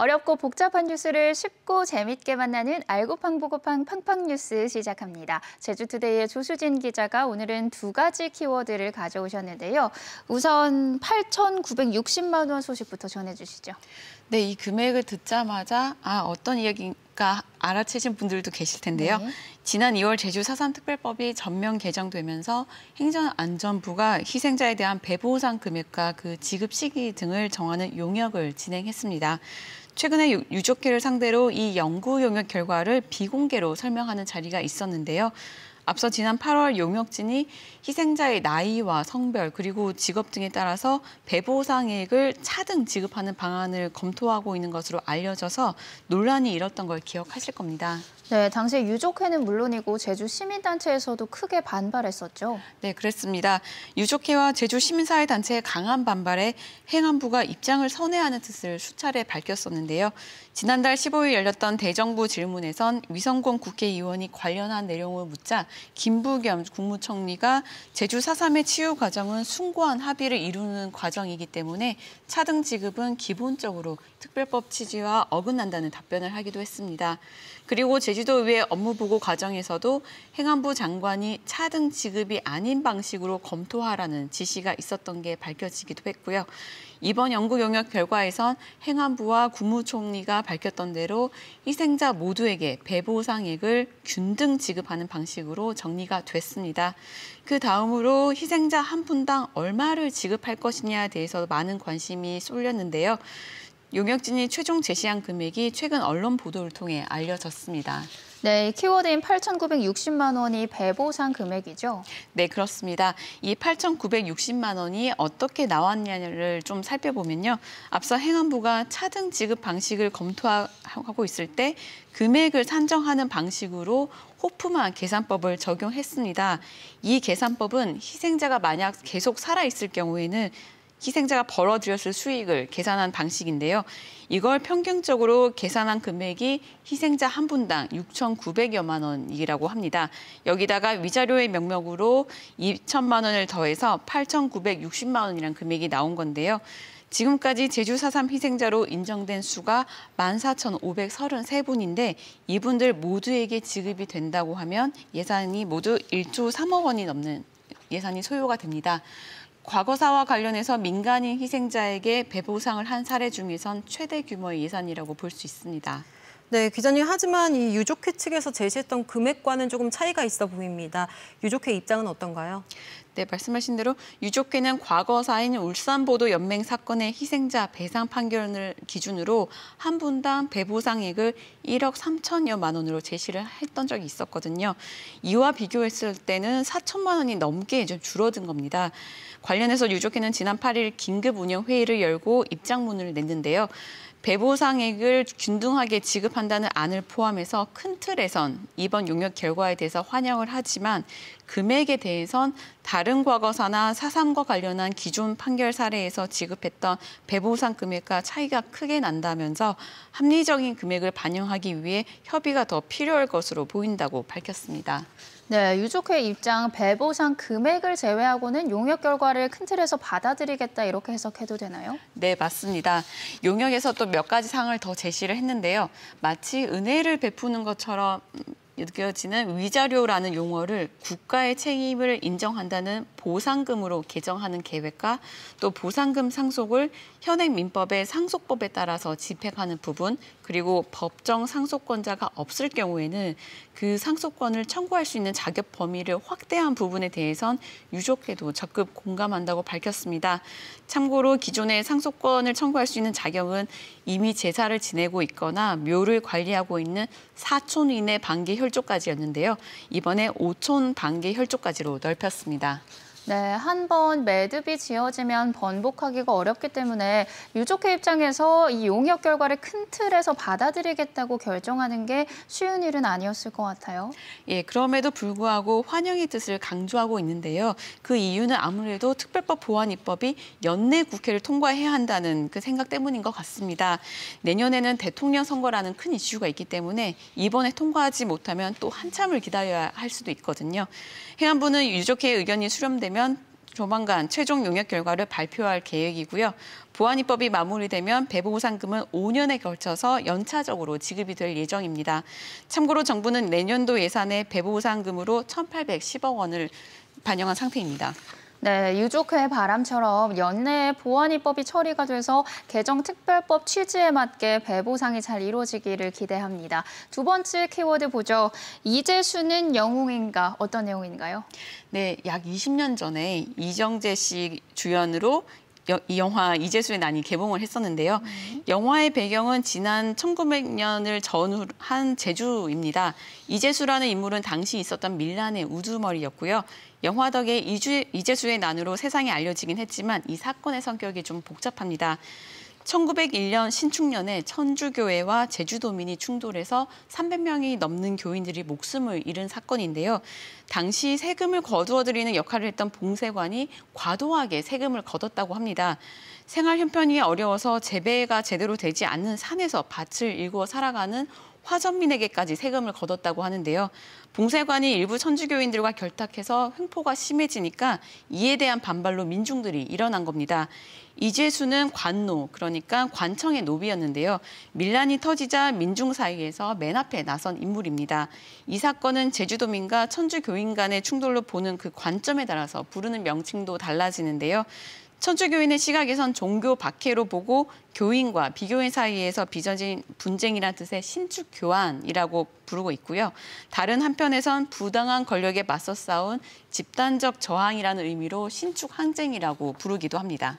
어렵고 복잡한 뉴스를 쉽고 재밌게 만나는 알고팡보고팡 팡팡 뉴스 시작합니다. 제주투데이의 조수진 기자가 오늘은 두 가지 키워드를 가져오셨는데요. 우선 8,960만 원 소식부터 전해주시죠. 네, 이 금액을 듣자마자 아 어떤 이야기 인가 아까 알아채신 분들도 계실 텐데요. 네. 지난 2월 제주 사산 특별법이 전면 개정되면서 행정안전부가 희생자에 대한 배보상 금액과 그 지급 시기 등을 정하는 용역을 진행했습니다. 최근에 유족회를 상대로 이 연구 용역 결과를 비공개로 설명하는 자리가 있었는데요. 앞서 지난 8월 용역진이 희생자의 나이와 성별 그리고 직업 등에 따라서 배보상액을 차등 지급하는 방안을 검토하고 있는 것으로 알려져서 논란이 일었던 걸 기억하실 겁니다. 네, 당시 유족회는 물론이고 제주 시민단체에서도 크게 반발했었죠. 네, 그랬습니다. 유족회와 제주 시민사회단체의 강한 반발에 행안부가 입장을 선회하는 뜻을 수차례 밝혔었는데요. 지난달 15일 열렸던 대정부 질문에선 위성공 국회의원이 관련한 내용을 묻자 김부겸 국무총리가 제주 4.3의 치유 과정은 숭고한 합의를 이루는 과정이기 때문에 차등 지급은 기본적으로 특별법 취지와 어긋난다는 답변을 하기도 했습니다. 그리고 제주도의회 업무보고 과정에서도 행안부 장관이 차등 지급이 아닌 방식으로 검토하라는 지시가 있었던 게 밝혀지기도 했고요. 이번 연구 영역 결과에선 행안부와 국무총리가 밝혔던 대로 희생자 모두에게 배보상액을 균등 지급하는 방식으로 정리가 됐습니다. 그 다음으로 희생자 한 분당 얼마를 지급할 것이냐에 대해서 많은 관심이 쏠렸는데요. 용역진이 최종 제시한 금액이 최근 언론 보도를 통해 알려졌습니다. 네, 키워드인 8,960만 원이 배보상 금액이죠? 네, 그렇습니다. 이 8,960만 원이 어떻게 나왔냐를 좀 살펴보면요. 앞서 행안부가 차등 지급 방식을 검토하고 있을 때 금액을 산정하는 방식으로 호프만 계산법을 적용했습니다. 이 계산법은 희생자가 만약 계속 살아있을 경우에는 희생자가 벌어들였을 수익을 계산한 방식인데요. 이걸 평균적으로 계산한 금액이 희생자 한 분당 6,900여만 원이라고 합니다. 여기다가 위자료의 명목으로 2천만 원을 더해서 8,960만 원이라는 금액이 나온 건데요. 지금까지 제주 4.3 희생자로 인정된 수가 14,533분인데 이분들 모두에게 지급이 된다고 하면 예산이 모두 1조 3억 원이 넘는 예산이 소요가 됩니다. 과거사와 관련해서 민간인 희생자에게 배보상을 한 사례 중에선 최대 규모의 예산이라고 볼 수 있습니다. 네, 기자님 하지만 이 유족회 측에서 제시했던 금액과는 조금 차이가 있어 보입니다. 유족회 입장은 어떤가요? 네, 말씀하신 대로 유족회는 과거사인 울산보도 연맹 사건의 희생자 배상 판결을 기준으로 한 분당 배보상액을 1억 3천여만 원으로 제시를 했던 적이 있었거든요. 이와 비교했을 때는 4천만 원이 넘게 좀 줄어든 겁니다. 관련해서 유족회는 지난 8일 긴급 운영 회의를 열고 입장문을 냈는데요. 배보상액을 균등하게 지급한다는 안을 포함해서 큰 틀에선 이번 용역 결과에 대해서 환영을 하지만 금액에 대해선 다른 과거사나 사상과 관련한 기존 판결 사례에서 지급했던 배보상 금액과 차이가 크게 난다면서 합리적인 금액을 반영하기 위해 협의가 더 필요할 것으로 보인다고 밝혔습니다. 네, 유족회 입장 배보상 금액을 제외하고는 용역 결과를 큰 틀에서 받아들이겠다 이렇게 해석해도 되나요? 네, 맞습니다. 용역에서 또 몇 가지 사항을더 제시를 했는데요. 마치 은혜를 베푸는 것처럼 느껴지는 위자료라는 용어를 국가의 책임을 인정한다는 보상금으로 개정하는 계획과 또 보상금 상속을 현행 민법의 상속법에 따라서 집행하는 부분 그리고 법정 상속권자가 없을 경우에는 그 상속권을 청구할 수 있는 자격 범위를 확대한 부분에 대해선 유족회도 적극 공감한다고 밝혔습니다. 참고로 기존의 상속권을 청구할 수 있는 자격은 이미 제사를 지내고 있거나 묘를 관리하고 있는 사촌인의 반계 혈족까지였는데요. 이번에 오촌 반계 혈족까지로 넓혔습니다. 네, 한 번 매듭이 지어지면 번복하기가 어렵기 때문에 유족회 입장에서 이 용역 결과를 큰 틀에서 받아들이겠다고 결정하는 게 쉬운 일은 아니었을 것 같아요. 예, 그럼에도 불구하고 환영의 뜻을 강조하고 있는데요. 그 이유는 아무래도 특별법 보완 입법이 연내 국회를 통과해야 한다는 그 생각 때문인 것 같습니다. 내년에는 대통령 선거라는 큰 이슈가 있기 때문에 이번에 통과하지 못하면 또 한참을 기다려야 할 수도 있거든요. 해안부는 유족회의 견이 수렴되 되면 조만간 최종 용역 결과를 발표할 계획이고요. 보안입법이 마무리되면 배보상금은 5년에 걸쳐서 연차적으로 지급이 될 예정입니다. 참고로 정부는 내년도 예산에 배보상금으로 1,810억 원을 반영한 상태입니다. 네, 유족회 바람처럼 연내에 보안입법이 처리가 돼서 개정특별법 취지에 맞게 배보상이 잘 이루어지기를 기대합니다. 두 번째 키워드 보죠. 이재수는 영웅인가? 어떤 내용인가요? 네, 약 20년 전에 이정재 씨 주연으로 여, 이 영화 이재수의 난이 개봉을 했었는데요. 음. 영화의 배경은 지난 1900년을 전후한 제주입니다. 이재수라는 인물은 당시 있었던 밀란의 우두머리였고요. 영화 덕에 이주, 이재수의 난으로 세상에 알려지긴 했지만 이 사건의 성격이 좀 복잡합니다. 1901년 신축년에 천주교회와 제주도민이 충돌해서 300명이 넘는 교인들이 목숨을 잃은 사건인데요. 당시 세금을 거두어들이는 역할을 했던 봉쇄관이 과도하게 세금을 거뒀다고 합니다. 생활 형편이 어려워서 재배가 제대로 되지 않는 산에서 밭을 일구어 살아가는 화전민에게까지 세금을 거뒀다고 하는데요. 봉쇄관이 일부 천주교인들과 결탁해서 횡포가 심해지니까 이에 대한 반발로 민중들이 일어난 겁니다. 이재수는 관노, 그러니까 관청의 노비였는데요. 밀란이 터지자 민중 사이에서 맨 앞에 나선 인물입니다. 이 사건은 제주도민과 천주교인 간의 충돌로 보는 그 관점에 따라서 부르는 명칭도 달라지는데요. 천주교인의 시각에선 종교 박해로 보고 교인과 비교인 사이에서 빚어진 분쟁이란 뜻의 신축 교환이라고 부르고 있고요. 다른 한편에선 부당한 권력에 맞서 싸운 집단적 저항이라는 의미로 신축 항쟁이라고 부르기도 합니다.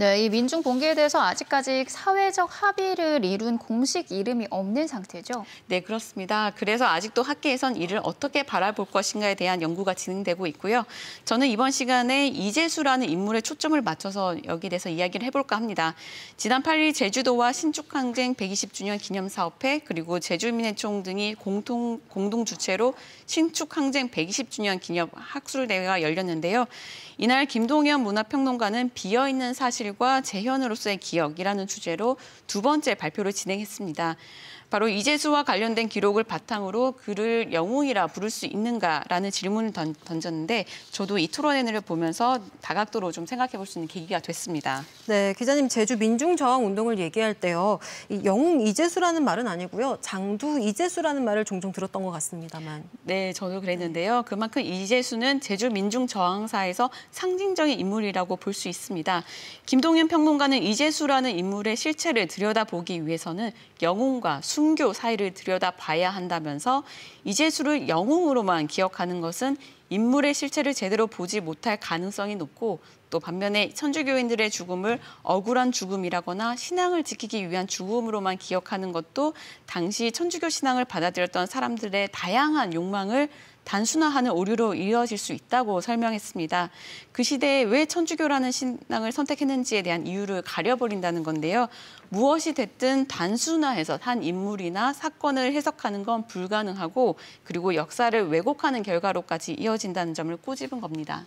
네, 이 민중 봉기에 대해서 아직까지 사회적 합의를 이룬 공식 이름이 없는 상태죠. 네, 그렇습니다. 그래서 아직도 학계에선 이를 어떻게 바라볼 것인가에 대한 연구가 진행되고 있고요. 저는 이번 시간에 이재수라는 인물에 초점을 맞춰서 여기 에 대해서 이야기를 해볼까 합니다. 지난 8일 제주도와 신축항쟁 120주년 기념사업회 그리고 제주민의총 등이 공통, 공동 주체로 신축항쟁 120주년 기념 학술대회가 열렸는데요. 이날 김동현 문화평론가는 비어있는 사실 사실과 재현으로서의 기억이라는 주제로 두 번째 발표를 진행했습니다. 바로 이재수와 관련된 기록을 바탕으로 그를 영웅이라 부를 수 있는가라는 질문을 던, 던졌는데 저도 이 토론회를 보면서 다각도로 좀 생각해 볼 수 있는 계기가 됐습니다. 네, 기자님 제주 민중저항 운동을 얘기할 때요. 이 영웅 이재수라는 말은 아니고요. 장두 이재수라는 말을 종종 들었던 것 같습니다만. 네, 저도 그랬는데요. 그만큼 이재수는 제주 민중저항사에서 상징적인 인물이라고 볼 수 있습니다. 김동현 평론가는 이재수라는 인물의 실체를 들여다보기 위해서는 영웅과 수 순교 사이를 들여다봐야 한다면서 이재수를 영웅으로만 기억하는 것은 인물의 실체를 제대로 보지 못할 가능성이 높고 또 반면에 천주교인들의 죽음을 억울한 죽음이라거나 신앙을 지키기 위한 죽음으로만 기억하는 것도 당시 천주교 신앙을 받아들였던 사람들의 다양한 욕망을 단순화하는 오류로 이어질 수 있다고 설명했습니다. 그 시대에 왜 천주교라는 신앙을 선택했는지에 대한 이유를 가려버린다는 건데요. 무엇이 됐든 단순화해서 한 인물이나 사건을 해석하는 건 불가능하고 그리고 역사를 왜곡하는 결과로까지 이어진다는 점을 꼬집은 겁니다.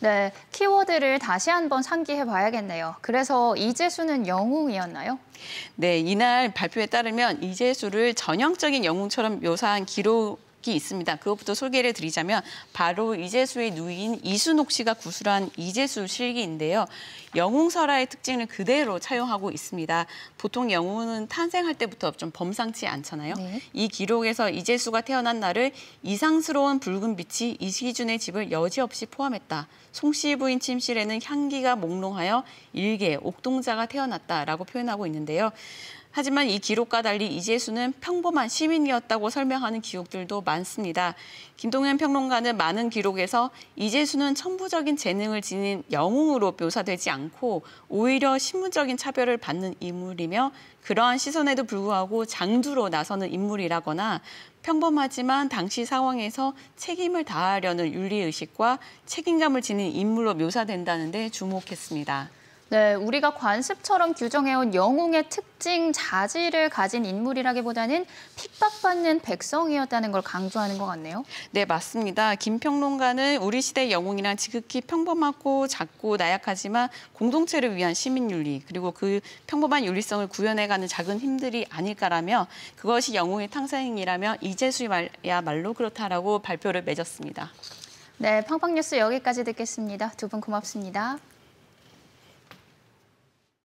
네, 키워드를 다시 한번 상기해 봐야겠네요. 그래서 이재수는 영웅이었나요? 네, 이날 발표에 따르면 이재수를 전형적인 영웅처럼 묘사한 기록 곡이 있습니다. 그것부터 소개를 드리자면 바로 이재수의 누인 이순옥 씨가 구술한 이재수 실기인데요. 영웅설화의 특징을 그대로 차용하고 있습니다. 보통 영웅은 탄생할 때부터 좀 범상치 않잖아요. 네. 이 기록에서 이재수가 태어난 날을 이상스러운 붉은 빛이 이시준의 집을 여지없이 포함했다. 송씨 부인 침실에는 향기가 몽롱하여 일개 옥동자가 태어났다라고 표현하고 있는데요. 하지만 이 기록과 달리 이재수는 평범한 시민이었다고 설명하는 기록들도 많습니다. 김동현 평론가는 많은 기록에서 이재수는 천부적인 재능을 지닌 영웅으로 묘사되지 않고 오히려 신분적인 차별을 받는 인물이며 그러한 시선에도 불구하고 장두로 나서는 인물이라거나 평범하지만 당시 상황에서 책임을 다하려는 윤리의식과 책임감을 지닌 인물로 묘사된다는데 주목했습니다. 네, 우리가 관습처럼 규정해온 영웅의 특징 자질을 가진 인물이라기보다는 핍박받는 백성이었다는 걸 강조하는 것 같네요. 네, 맞습니다. 김평론가는 우리 시대 영웅이란 지극히 평범하고 작고 나약하지만 공동체를 위한 시민윤리 그리고 그 평범한 윤리성을 구현해가는 작은 힘들이 아닐까라며 그것이 영웅의 탕생이라며 이제수야말로 그렇다라고 발표를 맺었습니다. 네, 팡팡뉴스 여기까지 듣겠습니다. 두 분 고맙습니다.